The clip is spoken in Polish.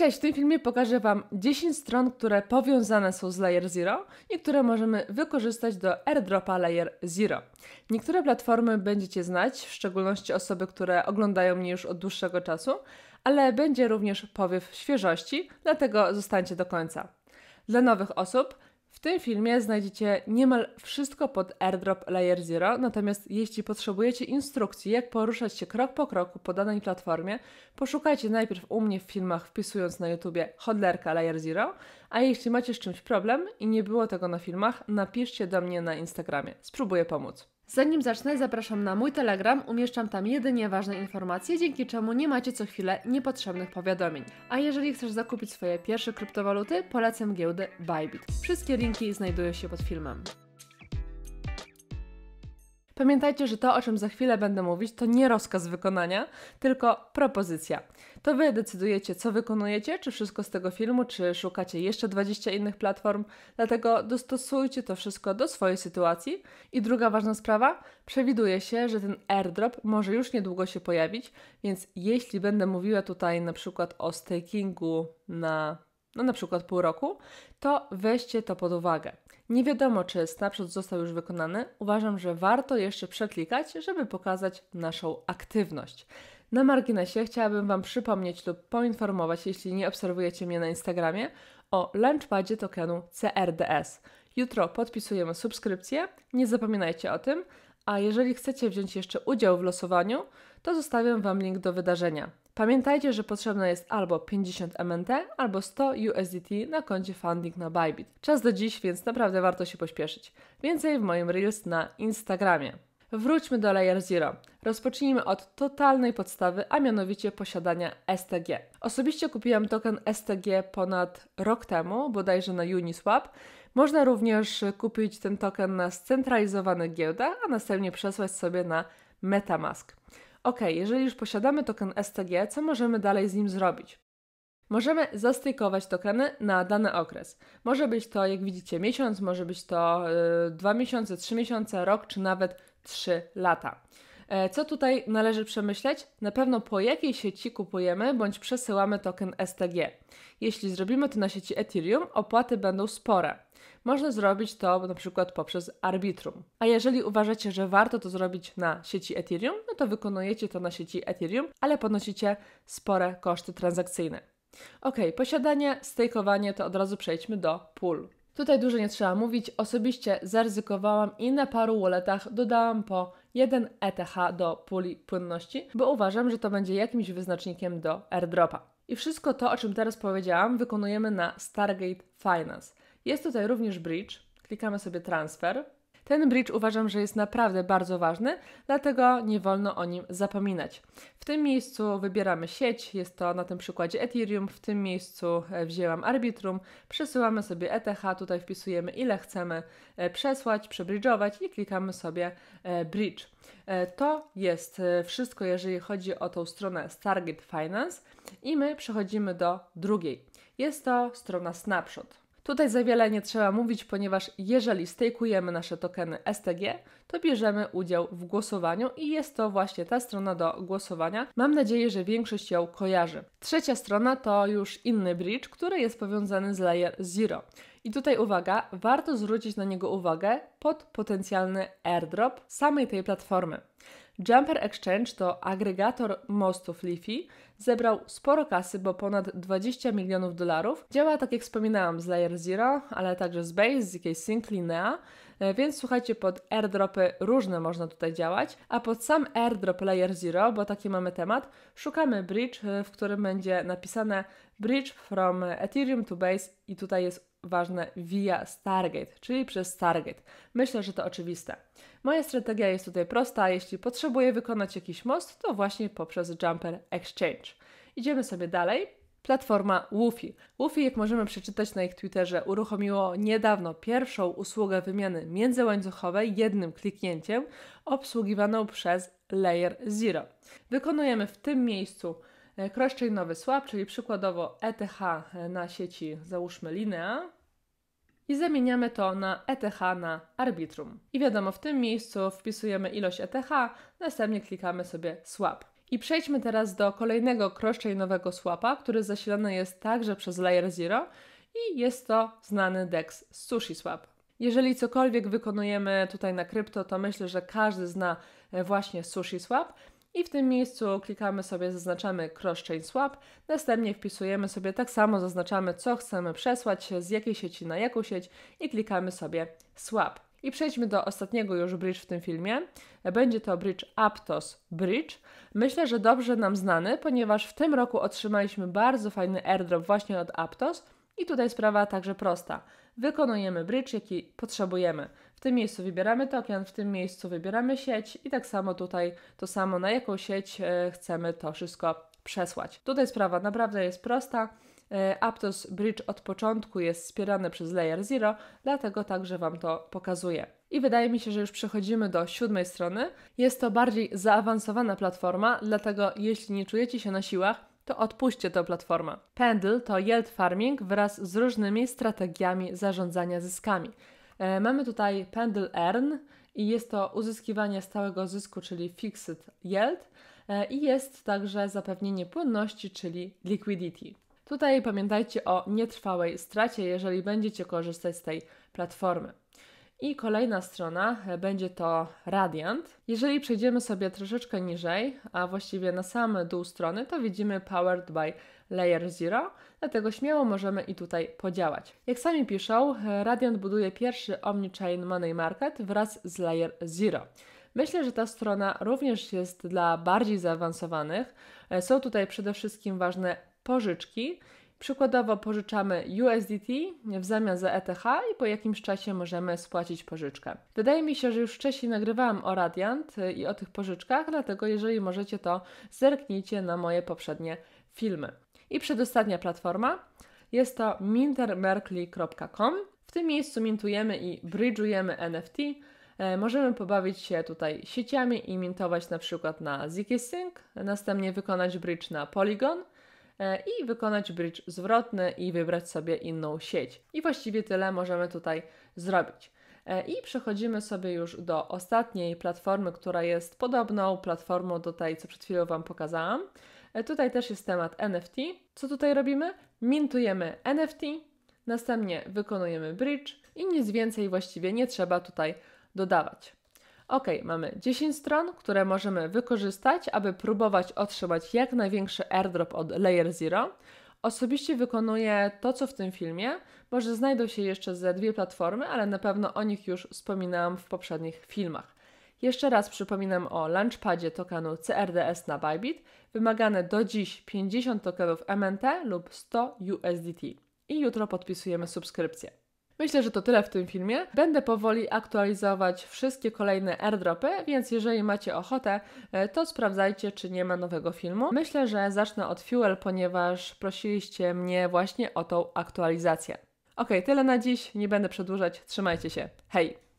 Cześć, w tym filmie pokażę Wam 10 stron, które powiązane są z Layer Zero i które możemy wykorzystać do airdropa Layer Zero. Niektóre platformy będziecie znać, w szczególności osoby, które oglądają mnie już od dłuższego czasu, ale będzie również powiew świeżości, dlatego zostańcie do końca. Dla nowych osób w tym filmie znajdziecie niemal wszystko pod AirDrop Layer Zero, natomiast jeśli potrzebujecie instrukcji, jak poruszać się krok po kroku po danej platformie, poszukajcie najpierw u mnie w filmach wpisując na YouTubie hodlerka Layer Zero, a jeśli macie z czymś problem i nie było tego na filmach, napiszcie do mnie na Instagramie. Spróbuję pomóc. Zanim zacznę, zapraszam na mój Telegram, umieszczam tam jedynie ważne informacje, dzięki czemu nie macie co chwilę niepotrzebnych powiadomień. A jeżeli chcesz zakupić swoje pierwsze kryptowaluty, polecam giełdę Bybit. Wszystkie linki znajdują się pod filmem. Pamiętajcie, że to, o czym za chwilę będę mówić, to nie rozkaz wykonania, tylko propozycja. To Wy decydujecie, co wykonujecie, czy wszystko z tego filmu, czy szukacie jeszcze 20 innych platform, dlatego dostosujcie to wszystko do swojej sytuacji. I druga ważna sprawa, przewiduje się, że ten airdrop może już niedługo się pojawić, więc jeśli będę mówiła tutaj na przykład o stakingu na no na przykład pół roku, to weźcie to pod uwagę. Nie wiadomo, czy snapshot został już wykonany. Uważam, że warto jeszcze przeklikać, żeby pokazać naszą aktywność. Na marginesie chciałabym Wam przypomnieć lub poinformować, jeśli nie obserwujecie mnie na Instagramie, o launchpadzie tokenu CRDS. Jutro podpisujemy subskrypcję, nie zapominajcie o tym, a jeżeli chcecie wziąć jeszcze udział w losowaniu, to zostawiam Wam link do wydarzenia. Pamiętajcie, że potrzebne jest albo 50 MNT, albo 100 USDT na koncie funding na Bybit. Czas do dziś, więc naprawdę warto się pośpieszyć. Więcej w moim Reels na Instagramie. Wróćmy do Layer Zero. Rozpocznijmy od totalnej podstawy, a mianowicie posiadania STG. Osobiście kupiłam token STG ponad rok temu, bodajże na Uniswap. Można również kupić ten token na scentralizowanych giełdach, a następnie przesłać sobie na Metamask. Ok, jeżeli już posiadamy token STG, co możemy dalej z nim zrobić? Możemy zastykować tokeny na dany okres. Może być to, jak widzicie, miesiąc, może być to y, dwa miesiące, trzy miesiące, rok, czy nawet trzy lata. E, co tutaj należy przemyśleć? Na pewno po jakiej sieci kupujemy bądź przesyłamy token STG. Jeśli zrobimy to na sieci Ethereum, opłaty będą spore. Można zrobić to na przykład poprzez Arbitrum. A jeżeli uważacie, że warto to zrobić na sieci Ethereum, no to wykonujecie to na sieci Ethereum, ale ponosicie spore koszty transakcyjne. Ok, posiadanie, stakeowanie to od razu przejdźmy do pool. Tutaj dużo nie trzeba mówić, osobiście zaryzykowałam i na paru walletach dodałam po 1 ETH do puli płynności, bo uważam, że to będzie jakimś wyznacznikiem do airdropa. I wszystko to, o czym teraz powiedziałam, wykonujemy na Stargate Finance. Jest tutaj również bridge. Klikamy sobie transfer. Ten bridge uważam, że jest naprawdę bardzo ważny, dlatego nie wolno o nim zapominać. W tym miejscu wybieramy sieć, jest to na tym przykładzie Ethereum, w tym miejscu e, wzięłam Arbitrum, przesyłamy sobie ETH, tutaj wpisujemy ile chcemy e, przesłać, przebridgeować i klikamy sobie e, bridge. To jest wszystko, jeżeli chodzi o tą stronę Stargate Finance i my przechodzimy do drugiej. Jest to strona Snapshot. Tutaj za wiele nie trzeba mówić, ponieważ jeżeli stejkujemy nasze tokeny STG, to bierzemy udział w głosowaniu i jest to właśnie ta strona do głosowania. Mam nadzieję, że większość ją kojarzy. Trzecia strona to już inny bridge, który jest powiązany z layer 0. I tutaj uwaga, warto zwrócić na niego uwagę pod potencjalny airdrop samej tej platformy. Jumper Exchange to agregator mostów Lifi. Zebrał sporo kasy, bo ponad 20 milionów dolarów. Działa, tak jak wspominałam, z Layer Zero, ale także z Base, z jakiejś Sync Linea. E, więc słuchajcie, pod airdropy różne można tutaj działać, a pod sam airdrop layer 0, bo taki mamy temat, szukamy bridge, e, w którym będzie napisane bridge from Ethereum to Base i tutaj jest ważne via Stargate, czyli przez Stargate. Myślę, że to oczywiste. Moja strategia jest tutaj prosta, jeśli potrzebuję wykonać jakiś most, to właśnie poprzez Jumper Exchange. Idziemy sobie dalej. Platforma Woofy. Woofy, jak możemy przeczytać na ich Twitterze, uruchomiło niedawno pierwszą usługę wymiany międzyłańcuchowej jednym kliknięciem, obsługiwaną przez Layer Zero. Wykonujemy w tym miejscu e, cross nowy swap, czyli przykładowo ETH na sieci, załóżmy Linea, i zamieniamy to na ETH na Arbitrum. I wiadomo, w tym miejscu wpisujemy ilość ETH, następnie klikamy sobie swap. I przejdźmy teraz do kolejnego crosschainowego swapa, który zasilany jest także przez Layer Zero i jest to znany DEX SushiSwap. Jeżeli cokolwiek wykonujemy tutaj na krypto, to myślę, że każdy zna e, właśnie SushiSwap i w tym miejscu klikamy sobie, zaznaczamy crosschain swap, następnie wpisujemy sobie, tak samo zaznaczamy co chcemy przesłać, z jakiej sieci na jaką sieć i klikamy sobie swap. I przejdźmy do ostatniego już bridge w tym filmie. Będzie to bridge Aptos Bridge. Myślę, że dobrze nam znany, ponieważ w tym roku otrzymaliśmy bardzo fajny airdrop właśnie od Aptos i tutaj sprawa także prosta. Wykonujemy bridge, jaki potrzebujemy. W tym miejscu wybieramy token, w tym miejscu wybieramy sieć i tak samo tutaj to samo na jaką sieć e, chcemy to wszystko przesłać. Tutaj sprawa naprawdę jest prosta. E, Aptos Bridge od początku jest wspierany przez Layer Zero, dlatego także Wam to pokazuję. I wydaje mi się, że już przechodzimy do siódmej strony. Jest to bardziej zaawansowana platforma, dlatego jeśli nie czujecie się na siłach, to odpuśćcie tę platformę. Pendle to yield farming wraz z różnymi strategiami zarządzania zyskami. E, mamy tutaj Pendle Earn i jest to uzyskiwanie stałego zysku, czyli fixed yield e, i jest także zapewnienie płynności, czyli liquidity. Tutaj pamiętajcie o nietrwałej stracie, jeżeli będziecie korzystać z tej platformy. I kolejna strona e, będzie to Radiant. Jeżeli przejdziemy sobie troszeczkę niżej, a właściwie na sam dół strony, to widzimy Powered by Layer Zero, dlatego śmiało możemy i tutaj podziałać. Jak sami piszą, e, Radiant buduje pierwszy Omnichain Money Market wraz z Layer Zero. Myślę, że ta strona również jest dla bardziej zaawansowanych. E, są tutaj przede wszystkim ważne pożyczki. Przykładowo pożyczamy USDT w zamian za ETH i po jakimś czasie możemy spłacić pożyczkę. Wydaje mi się, że już wcześniej nagrywałam o Radiant y, i o tych pożyczkach, dlatego jeżeli możecie, to zerknijcie na moje poprzednie filmy. I przedostatnia platforma jest to mintermerkli.com. W tym miejscu mintujemy i bridge'ujemy NFT. Y, możemy pobawić się tutaj sieciami i mintować na przykład na ZK Sync, następnie wykonać bridge na Polygon, E, i wykonać bridge zwrotny i wybrać sobie inną sieć. I właściwie tyle możemy tutaj zrobić. E, I przechodzimy sobie już do ostatniej platformy, która jest podobną platformą do tej, co przed chwilą Wam pokazałam. E, tutaj też jest temat NFT. Co tutaj robimy? Mintujemy NFT, następnie wykonujemy bridge i nic więcej właściwie nie trzeba tutaj dodawać. Ok, mamy 10 stron, które możemy wykorzystać, aby próbować otrzymać jak największy airdrop od Layer Zero. Osobiście wykonuję to, co w tym filmie. Może znajdą się jeszcze ze dwie platformy, ale na pewno o nich już wspominałam w poprzednich filmach. Jeszcze raz przypominam o launchpadzie tokenu CRDS na Bybit. Wymagane do dziś 50 tokenów MNT lub 100 USDT. I jutro podpisujemy subskrypcję. Myślę, że to tyle w tym filmie. Będę powoli aktualizować wszystkie kolejne airdropy, więc jeżeli macie ochotę, e, to sprawdzajcie, czy nie ma nowego filmu. Myślę, że zacznę od Fuel, ponieważ prosiliście mnie właśnie o tą aktualizację. Ok, tyle na dziś, nie będę przedłużać, trzymajcie się. Hej!